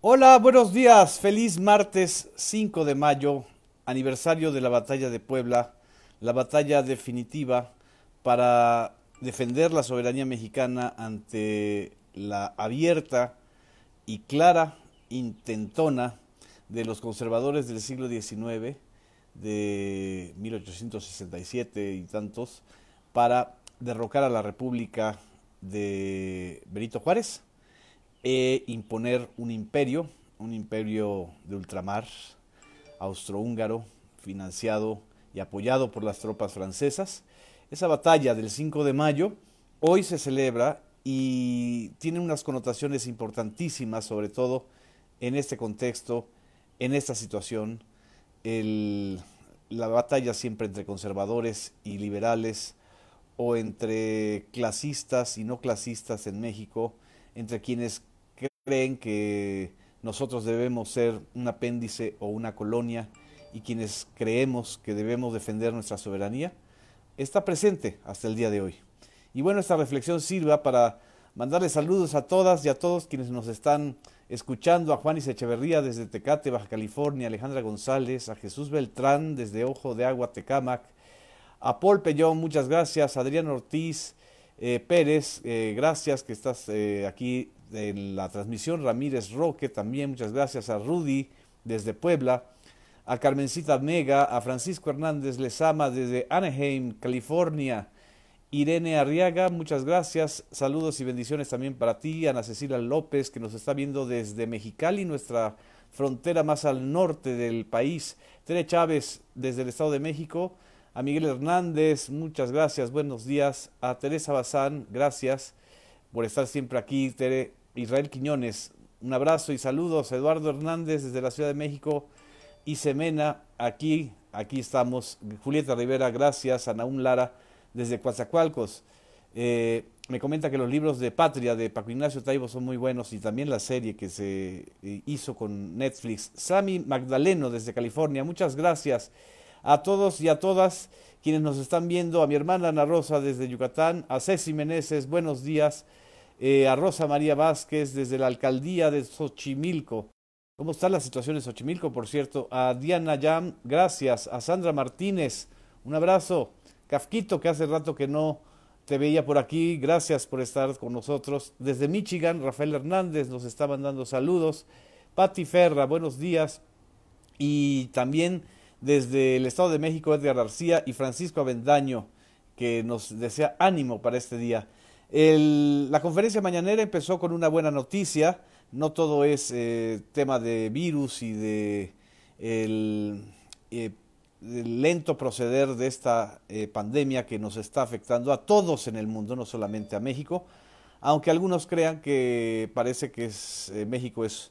Hola, buenos días. Feliz martes 5 de mayo, aniversario de la batalla de Puebla, la batalla definitiva para defender la soberanía mexicana ante la abierta y clara intentona de los conservadores del siglo XIX, de 1867 y tantos, para derrocar a la República de Benito Juárez e imponer un imperio, un imperio de ultramar austrohúngaro, financiado y apoyado por las tropas francesas. Esa batalla del 5 de mayo hoy se celebra y tiene unas connotaciones importantísimas, sobre todo en este contexto, en esta situación, la batalla siempre entre conservadores y liberales o entre clasistas y no clasistas en México, entre quienes creen que nosotros debemos ser un apéndice o una colonia y quienes creemos que debemos defender nuestra soberanía, está presente hasta el día de hoy. Y bueno, esta reflexión sirva para mandarle saludos a todas y a todos quienes nos están escuchando, a Juanis Echeverría desde Tecate, Baja California, Alejandra González, a Jesús Beltrán desde Ojo de Agua, Tecamac, a Paul Pellón, muchas gracias, Adrián Ortiz eh, Pérez, eh, gracias que estás eh, aquí de la transmisión, Ramírez Roque también, muchas gracias a Rudy desde Puebla, a Carmencita Mega, a Francisco Hernández Lezama desde Anaheim, California, Irene Arriaga, muchas gracias, saludos y bendiciones también para ti, Ana Cecilia López que nos está viendo desde Mexicali, nuestra frontera más al norte del país, Tere Chávez desde el Estado de México, a Miguel Hernández, muchas gracias, buenos días, a Teresa Bazán, gracias por estar siempre aquí, Tere, Israel Quiñones. Un abrazo y saludos, Eduardo Hernández desde la Ciudad de México y Semena, aquí, aquí estamos. Julieta Rivera, gracias. Anaún Lara desde Coatzacoalcos. Eh, me comenta que los libros de Patria de Paco Ignacio Taibo son muy buenos y también la serie que se eh, hizo con Netflix. Sammy Magdaleno desde California, muchas gracias a todos y a todas quienes nos están viendo, a mi hermana Ana Rosa desde Yucatán, a Ceci Meneses, buenos días. Eh, a Rosa María Vázquez desde la alcaldía de Xochimilco. ¿Cómo está la situación en Xochimilco, por cierto? A Diana Yam, gracias. A Sandra Martínez, un abrazo. Cafquito, que hace rato que no te veía por aquí, gracias por estar con nosotros. Desde Michigan, Rafael Hernández nos está mandando saludos. Patti Ferra, buenos días. Y también desde el Estado de México, Edgar García y Francisco Avendaño, que nos desea ánimo para este día la conferencia mañanera empezó con una buena noticia. No todo es eh, tema de virus y de el, eh, lento proceder de esta eh, pandemia que nos está afectando a todos en el mundo, no solamente a México. Aunque algunos crean que parece que es, México es,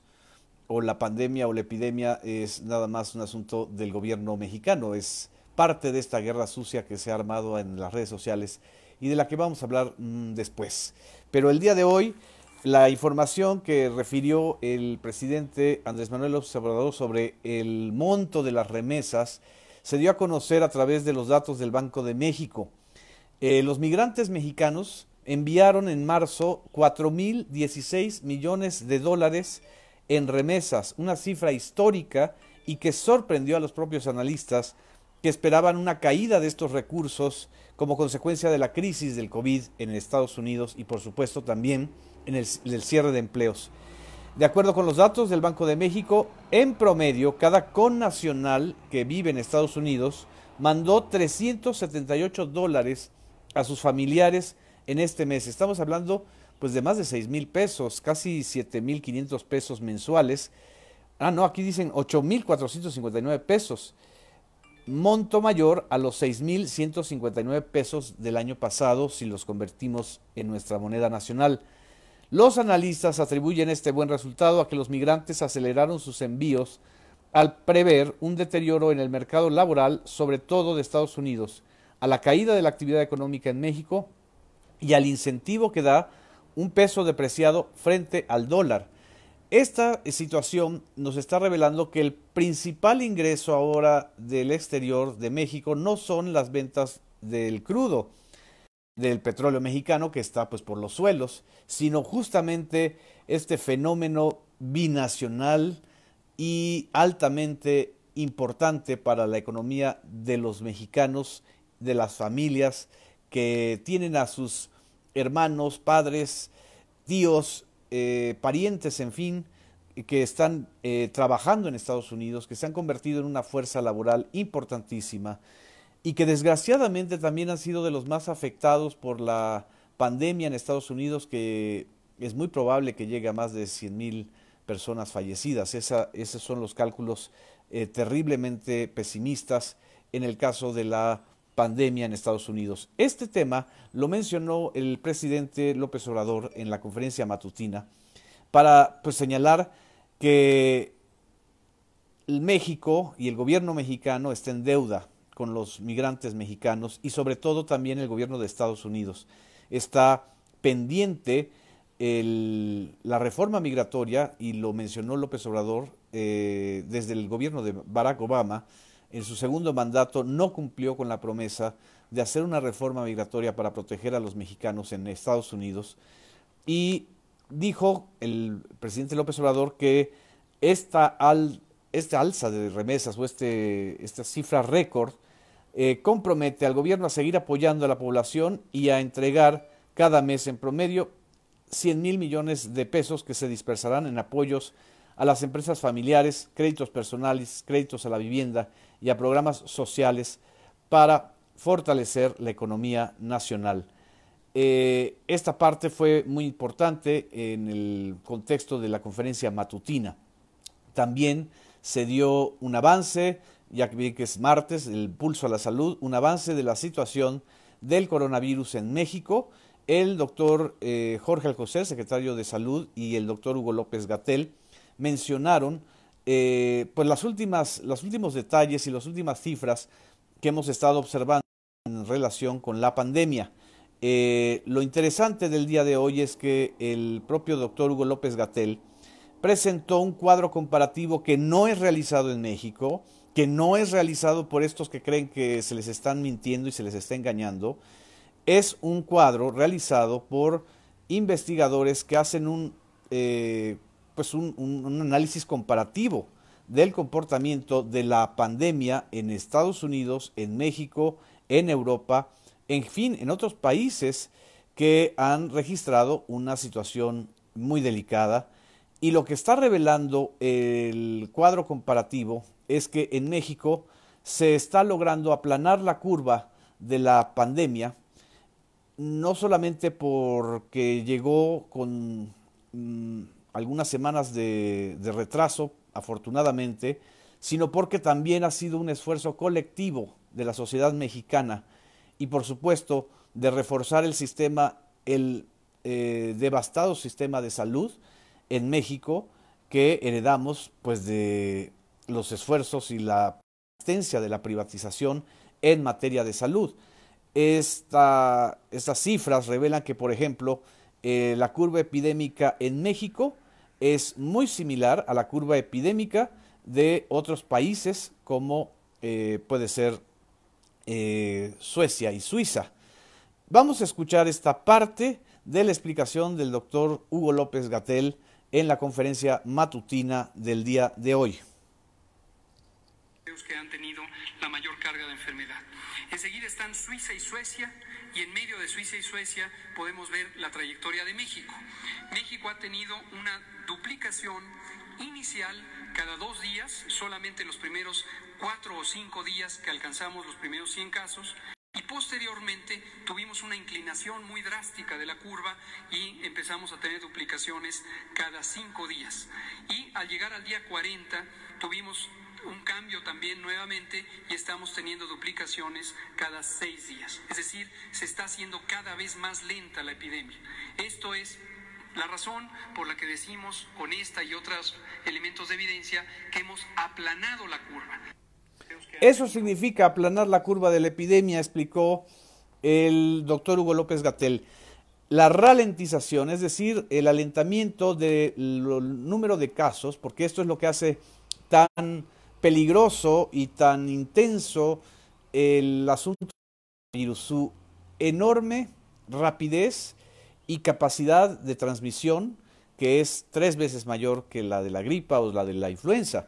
o la pandemia o la epidemia es nada más un asunto del gobierno mexicano, es parte de esta guerra sucia que se ha armado en las redes sociales y de la que vamos a hablar mm, después. Pero el día de hoy, la información que refirió el presidente Andrés Manuel López sobre el monto de las remesas se dio a conocer a través de los datos del Banco de México. Eh, los migrantes mexicanos enviaron en marzo 4.016 millones de dólares en remesas, una cifra histórica y que sorprendió a los propios analistas que esperaban una caída de estos recursos como consecuencia de la crisis del COVID en Estados Unidos y por supuesto también en el, cierre de empleos. De acuerdo con los datos del Banco de México, en promedio cada connacional que vive en Estados Unidos mandó 378 dólares a sus familiares en este mes. Estamos hablando pues de más de 6 mil pesos, casi 7 mil quinientos pesos mensuales. Ah, no, aquí dicen 8 mil nueve pesos monto mayor a los 6.159 pesos del año pasado si los convertimos en nuestra moneda nacional. Los analistas atribuyen este buen resultado a que los migrantes aceleraron sus envíos al prever un deterioro en el mercado laboral, sobre todo de Estados Unidos, a la caída de la actividad económica en México y al incentivo que da un peso depreciado frente al dólar, esta situación nos está revelando que el principal ingreso ahora del exterior de México no son las ventas del crudo, del petróleo mexicano que está pues por los suelos, sino justamente este fenómeno binacional y altamente importante para la economía de los mexicanos, de las familias que tienen a sus hermanos, padres, tíos eh, parientes, en fin, que están eh, trabajando en Estados Unidos, que se han convertido en una fuerza laboral importantísima y que desgraciadamente también han sido de los más afectados por la pandemia en Estados Unidos, que es muy probable que llegue a más de 100 mil personas fallecidas. esos son los cálculos eh, terriblemente pesimistas en el caso de la pandemia en Estados Unidos. Este tema lo mencionó el presidente López Obrador en la conferencia matutina para pues, señalar que México y el gobierno mexicano está en deuda con los migrantes mexicanos y sobre todo también el gobierno de Estados Unidos. Está pendiente la reforma migratoria, y lo mencionó López Obrador eh, desde el gobierno de Barack Obama, en su segundo mandato no cumplió con la promesa de hacer una reforma migratoria para proteger a los mexicanos en Estados Unidos y dijo el presidente López Obrador que esta, este alza de remesas o este, esta cifra récord eh, compromete al gobierno a seguir apoyando a la población y a entregar cada mes en promedio 100 mil millones de pesos que se dispersarán en apoyos a las empresas familiares, créditos personales, créditos a la vivienda y a programas sociales para fortalecer la economía nacional. Eh, esta parte fue muy importante en el contexto de la conferencia matutina. También se dio un avance, ya que es martes, el pulso a la salud, un avance de la situación del coronavirus en México. El doctor eh, Jorge Alcocer, secretario de Salud, y el doctor Hugo López Gatel, mencionaron eh, pues las últimas, los últimos detalles y las últimas cifras que hemos estado observando en relación con la pandemia. Eh, lo interesante del día de hoy es que el propio doctor Hugo López Gatel presentó un cuadro comparativo que no es realizado en México, que no es realizado por estos que creen que se les están mintiendo y se les está engañando. Es un cuadro realizado por investigadores que hacen un eh, pues un, un, análisis comparativo del comportamiento de la pandemia en Estados Unidos, en México, en Europa, en fin, en otros países que han registrado una situación muy delicada. Y lo que está revelando el cuadro comparativo es que en México se está logrando aplanar la curva de la pandemia, no solamente porque llegó con... Mm, algunas semanas de, retraso, afortunadamente, sino porque también ha sido un esfuerzo colectivo de la sociedad mexicana y por supuesto de reforzar el sistema, el eh, devastado sistema de salud en México que heredamos pues de los esfuerzos y la existencia de la privatización en materia de salud. estas cifras revelan que, por ejemplo, eh, la curva epidémica en México es muy similar a la curva epidémica de otros países como eh, puede ser eh, Suecia y Suiza. Vamos a escuchar esta parte de la explicación del doctor Hugo López Gatel en la conferencia matutina del día de hoy. Que han tenido la mayor carga de enfermedad. Enseguida están Suiza y Suecia, y en medio de Suiza y Suecia podemos ver la trayectoria de México. México ha tenido una duplicación inicial cada dos días, solamente los primeros cuatro o cinco días que alcanzamos los primeros 100 casos. Y posteriormente tuvimos una inclinación muy drástica de la curva y empezamos a tener duplicaciones cada cinco días. Y al llegar al día 40 tuvimos un cambio también nuevamente y estamos teniendo duplicaciones cada seis días. Es decir, se está haciendo cada vez más lenta la epidemia. Esto es la razón por la que decimos con esta y otros elementos de evidencia que hemos aplanado la curva. Eso significa aplanar la curva de la epidemia, explicó el doctor Hugo López Gatel. La ralentización, es decir, el alentamiento del número de casos, porque esto es lo que hace tan peligroso y tan intenso el asunto del virus, su enorme rapidez y capacidad de transmisión, que es tres veces mayor que la de la gripa o la de la influenza.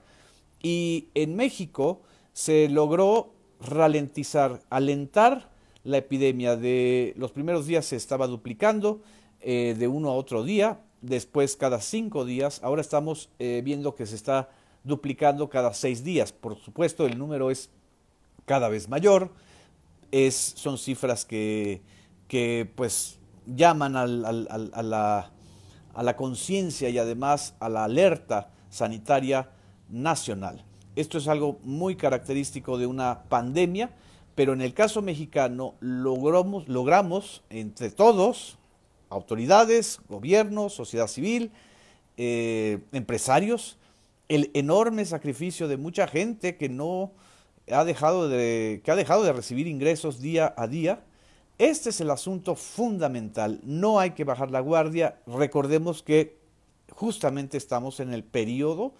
Y en México se logró ralentizar, alentar la epidemia. De los primeros días se estaba duplicando eh, de uno a otro día, después cada cinco días. Ahora estamos eh, viendo que se está duplicando cada seis días. Por supuesto, el número es cada vez mayor. Es, son cifras que, que pues llaman a la, a la conciencia y además a la alerta sanitaria nacional. Esto es algo muy característico de una pandemia, pero en el caso mexicano logramos, logramos entre todos, autoridades, gobierno, sociedad civil, eh, empresarios, el enorme sacrificio de mucha gente que no ha dejado de, que ha dejado de recibir ingresos día a día. Este es el asunto fundamental. No hay que bajar la guardia. Recordemos que justamente estamos en el periodo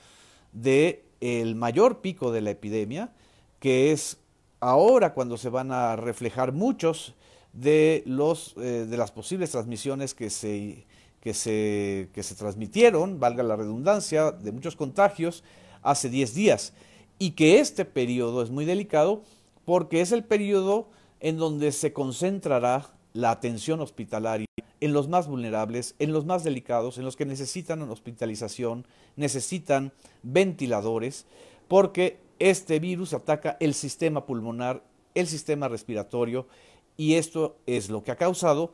del el mayor pico de la epidemia, que es ahora cuando se van a reflejar muchos de, los, eh, de las posibles transmisiones que se que se, que se transmitieron, valga la redundancia, de muchos contagios hace 10 días. Y que este periodo es muy delicado porque es el periodo en donde se concentrará la atención hospitalaria en los más vulnerables, en los más delicados, en los que necesitan hospitalización, necesitan ventiladores, porque este virus ataca el sistema pulmonar, el sistema respiratorio, y esto es lo que ha causado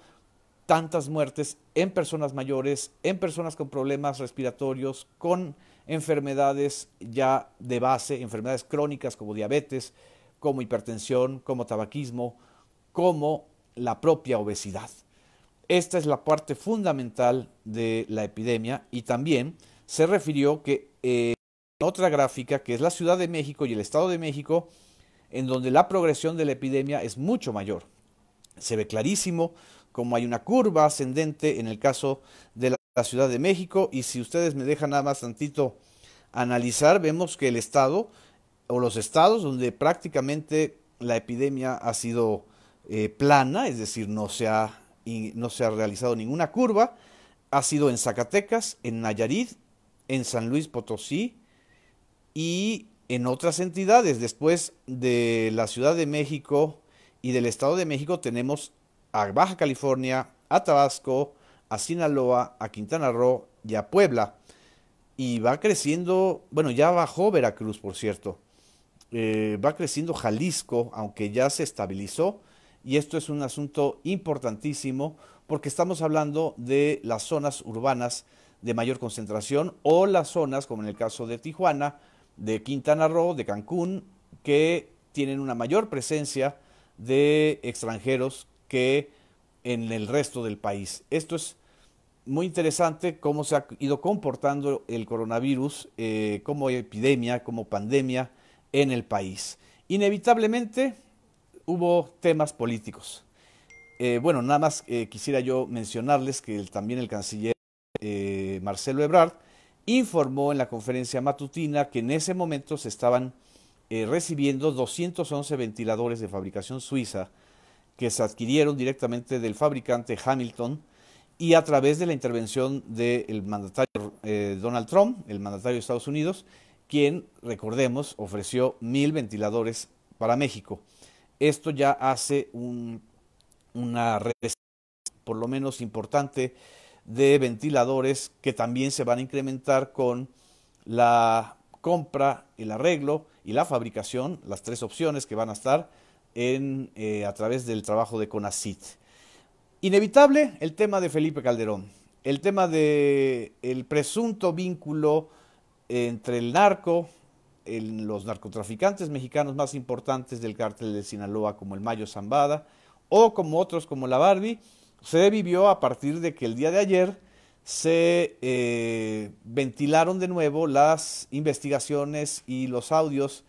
tantas muertes en personas mayores, en personas con problemas respiratorios, con enfermedades ya de base, enfermedades crónicas como diabetes, como hipertensión, como tabaquismo, como la propia obesidad. Esta es la parte fundamental de la epidemia y también se refirió que eh, en otra gráfica, que es la Ciudad de México y el Estado de México, en donde la progresión de la epidemia es mucho mayor. Se ve clarísimo como hay una curva ascendente en el caso de la, Ciudad de México. Y si ustedes me dejan nada más tantito analizar, vemos que el estado o los estados donde prácticamente la epidemia ha sido eh, plana, es decir, no se, ha, no se ha realizado ninguna curva, ha sido en Zacatecas, en Nayarit, en San Luis Potosí y en otras entidades. Después de la Ciudad de México y del Estado de México tenemos a Baja California, a Tabasco, a Sinaloa, a Quintana Roo y a Puebla. Y va creciendo, bueno, ya bajó Veracruz, por cierto. Eh, va creciendo Jalisco, aunque ya se estabilizó. Y esto es un asunto importantísimo porque estamos hablando de las zonas urbanas de mayor concentración o las zonas, como en el caso de Tijuana, de Quintana Roo, de Cancún, que tienen una mayor presencia de extranjeros que en el resto del país. Esto es muy interesante cómo se ha ido comportando el coronavirus eh, como epidemia, como pandemia en el país. Inevitablemente hubo temas políticos. Eh, bueno, nada más eh, quisiera yo mencionarles que también el canciller Marcelo Ebrard informó en la conferencia matutina que en ese momento se estaban recibiendo 211 ventiladores de fabricación suiza que se adquirieron directamente del fabricante Hamilton y a través de la intervención del mandatario eh, Donald Trump, el mandatario de Estados Unidos, quien, recordemos, ofreció mil ventiladores para México. Esto ya hace una red, por lo menos importante, de ventiladores que también se van a incrementar con la compra, el arreglo y la fabricación, las tres opciones que van a estar eh, a través del trabajo de CONACIT. Inevitable el tema de Felipe Calderón, el tema del presunto vínculo entre el narco, los narcotraficantes mexicanos más importantes del cártel de Sinaloa como el Mayo Zambada o como otros como la Barbie, se vivió a partir de que el día de ayer se eh, ventilaron de nuevo las investigaciones y los audios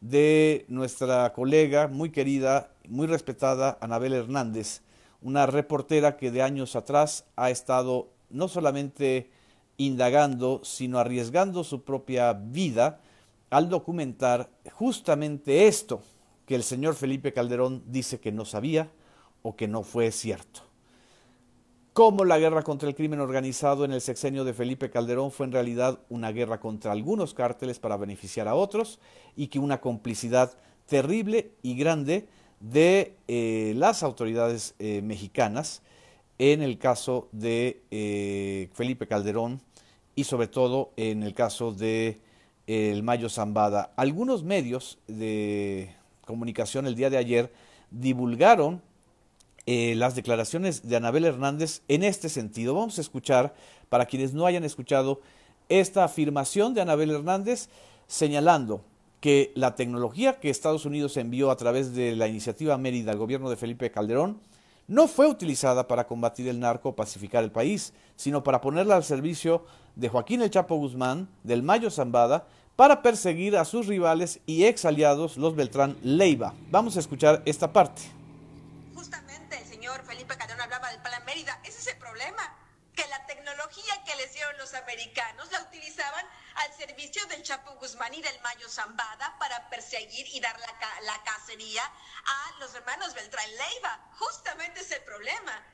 de nuestra colega muy querida, muy respetada, Anabel Hernández, una reportera que de años atrás ha estado no solamente indagando, sino arriesgando su propia vida al documentar justamente esto que el señor Felipe Calderón dice que no sabía o que no fue cierto cómo la guerra contra el crimen organizado en el sexenio de Felipe Calderón fue en realidad una guerra contra algunos cárteles para beneficiar a otros y que una complicidad terrible y grande de eh, las autoridades eh, mexicanas en el caso de eh, Felipe Calderón y sobre todo en el caso de el Mayo Zambada. Algunos medios de comunicación el día de ayer divulgaron eh, las declaraciones de Anabel Hernández en este sentido. Vamos a escuchar, para quienes no hayan escuchado, esta afirmación de Anabel Hernández señalando que la tecnología que Estados Unidos envió a través de la iniciativa Mérida al gobierno de Felipe Calderón no fue utilizada para combatir el narco o pacificar el país, sino para ponerla al servicio de Joaquín El Chapo Guzmán, del Mayo Zambada, para perseguir a sus rivales y ex aliados, los Beltrán Leiva. Vamos a escuchar esta parte. Chapo Guzmán y del Mayo Zambada para perseguir y dar la, cacería a los hermanos Beltrán Leiva. Justamente ese problema.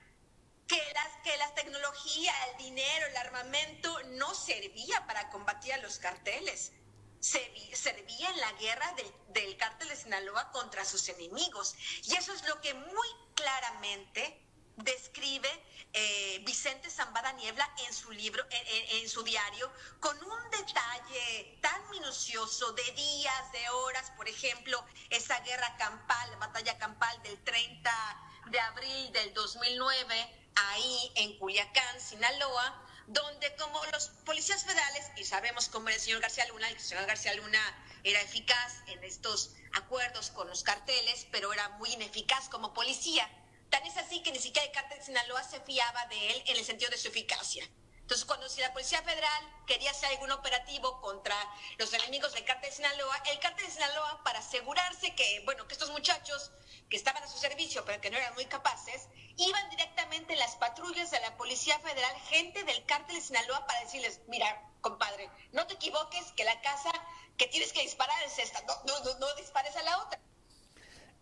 Que las, que las tecnología, el dinero, el armamento no servía para combatir a los carteles. Servía, en la guerra del, del cártel de Sinaloa contra sus enemigos. Y eso es lo que muy claramente describe eh, Vicente Zambada Niebla en su libro, en, su diario, con un detalle tan minucioso de días, de horas, por ejemplo, esa guerra campal, la batalla campal del 30 de abril del 2009, ahí en Culiacán, Sinaloa, donde como los policías federales, y sabemos cómo era el señor García Luna, el señor García Luna era eficaz en estos acuerdos con los carteles, pero era muy ineficaz como policía Tan es así que ni siquiera el cártel de Sinaloa se fiaba de él en el sentido de su eficacia. Entonces, cuando si la Policía Federal quería hacer algún operativo contra los enemigos del cártel de Sinaloa, el cártel de Sinaloa, para asegurarse que, bueno, que estos muchachos que estaban a su servicio, pero que no eran muy capaces, iban directamente las patrullas de la Policía Federal, gente del cártel de Sinaloa, para decirles, mira, compadre, no te equivoques que la casa que tienes que disparar es esta, no, no, no, no dispares a la otra.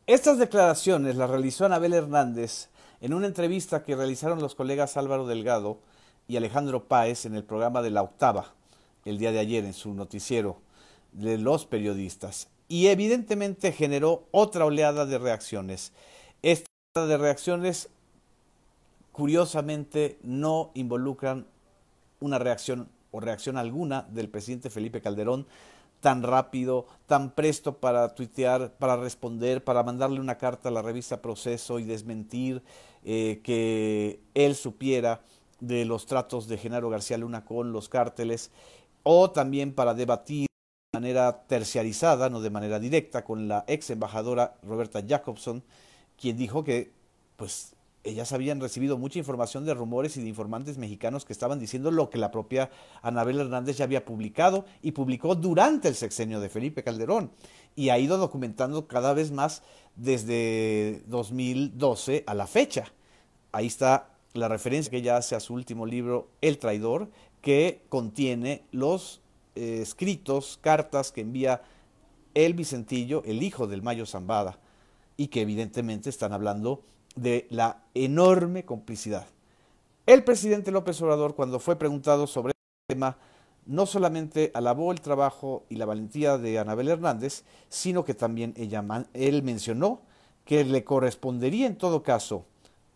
Estas declaraciones las realizó Anabel Hernández en una entrevista que realizaron los colegas Álvaro Delgado y Alejandro Páez en el programa de La Octava, el día de ayer, en su noticiero de los periodistas. Y evidentemente generó otra oleada de reacciones. Esta de reacciones, curiosamente, no involucran una reacción o reacción alguna del presidente Felipe Calderón, tan rápido, tan presto para tuitear, para responder, para mandarle una carta a la revista Proceso y desmentir eh, que él supiera de los tratos de Genaro García Luna con los cárteles, o también para debatir de manera terciarizada, no de manera directa, con la ex embajadora Roberta Jacobson, quien dijo que pues ellas habían recibido mucha información de rumores y de informantes mexicanos que estaban diciendo lo que la propia Anabel Hernández ya había publicado y publicó durante el sexenio de Felipe Calderón y ha ido documentando cada vez más desde 2012 a la fecha. Ahí está la referencia que ella hace a su último libro, El traidor, que contiene los eh, escritos, cartas que envía el Vicentillo, el hijo del Mayo Zambada, y que evidentemente están hablando de la enorme complicidad. El presidente López Obrador, cuando fue preguntado sobre este tema, no solamente alabó el trabajo y la valentía de Anabel Hernández, sino que también ella, él mencionó que le correspondería en todo caso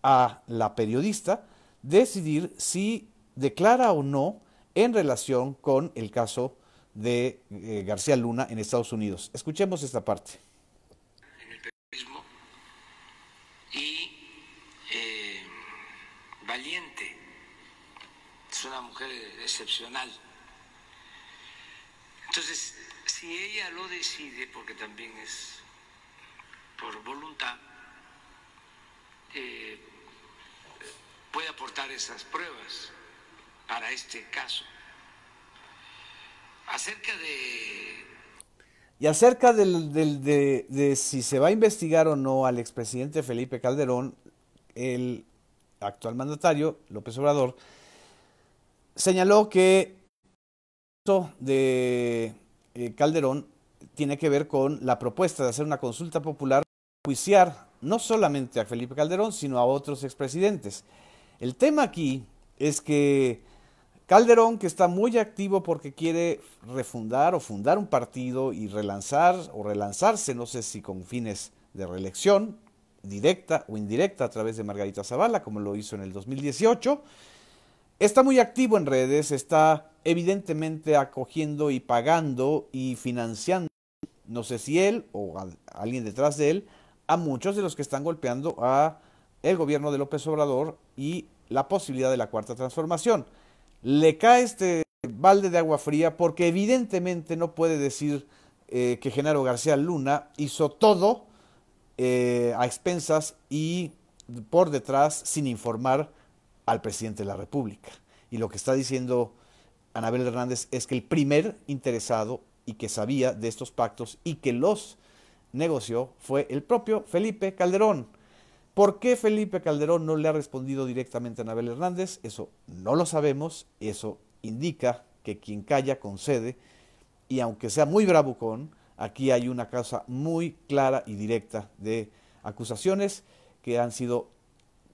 a la periodista decidir si declara o no en relación con el caso de eh, García Luna en Estados Unidos. Escuchemos esta parte. valiente, es una mujer excepcional. Entonces, si ella lo decide, porque también es por voluntad, eh, puede aportar esas pruebas para este caso. Acerca de... Y acerca de, de si se va a investigar o no al expresidente Felipe Calderón, el actual mandatario, López Obrador, señaló que el de eh, Calderón tiene que ver con la propuesta de hacer una consulta popular para juiciar no solamente a Felipe Calderón, sino a otros expresidentes. El tema aquí es que Calderón, que está muy activo porque quiere refundar o fundar un partido y relanzar o relanzarse, no sé si con fines de reelección, directa o indirecta a través de Margarita Zavala, como lo hizo en el 2018. Está muy activo en redes, está evidentemente acogiendo y pagando y financiando, no sé si él o alguien detrás de él, a muchos de los que están golpeando a el gobierno de López Obrador y la posibilidad de la cuarta transformación. Le cae este balde de agua fría porque evidentemente no puede decir eh, que Genaro García Luna hizo todo eh, a expensas y por detrás sin informar al presidente de la República. Y lo que está diciendo Anabel Hernández es que el primer interesado y que sabía de estos pactos y que los negoció fue el propio Felipe Calderón. ¿Por qué Felipe Calderón no le ha respondido directamente a Anabel Hernández? Eso no lo sabemos, eso indica que quien calla concede y aunque sea muy bravucón, Aquí hay una causa muy clara y directa de acusaciones que han sido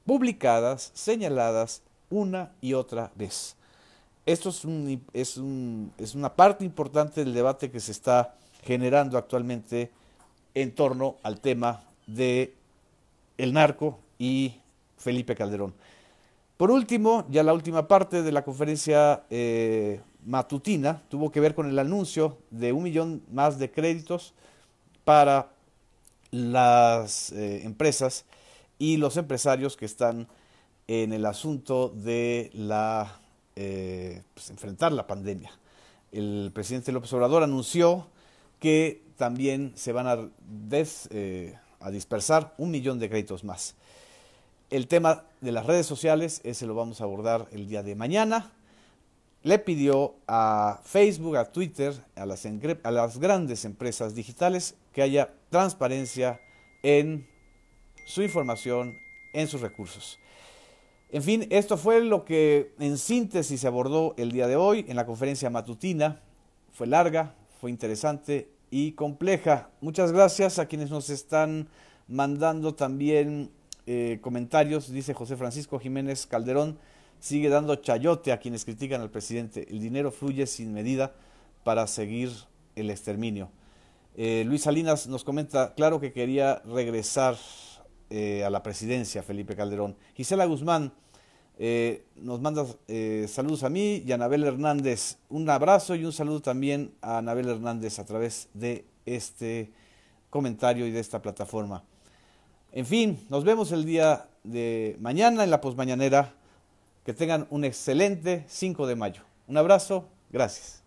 publicadas, señaladas una y otra vez. Esto es, una parte importante del debate que se está generando actualmente en torno al tema de el narco y Felipe Calderón. Por último, ya la última parte de la conferencia eh, matutina tuvo que ver con el anuncio de un millón más de créditos para las eh, empresas y los empresarios que están en el asunto de la, eh, pues, enfrentar la pandemia. El presidente López Obrador anunció que también se van a, eh, a dispersar un millón de créditos más. El tema de las redes sociales, ese lo vamos a abordar el día de mañana le pidió a Facebook, a Twitter, a las, grandes empresas digitales que haya transparencia en su información, en sus recursos. En fin, esto fue lo que en síntesis se abordó el día de hoy en la conferencia matutina. Fue larga, fue interesante y compleja. Muchas gracias a quienes nos están mandando también eh, comentarios, dice José Francisco Jiménez Calderón sigue dando chayote a quienes critican al presidente. El dinero fluye sin medida para seguir el exterminio. Eh, Luis Salinas nos comenta, claro que quería regresar eh, a la presidencia, Felipe Calderón. Gisela Guzmán eh, nos manda saludos a mí y a Anabel Hernández. Un abrazo y un saludo también a Anabel Hernández a través de este comentario y de esta plataforma. En fin, nos vemos el día de mañana en la posmañanera que tengan un excelente 5 de mayo. Un abrazo, gracias.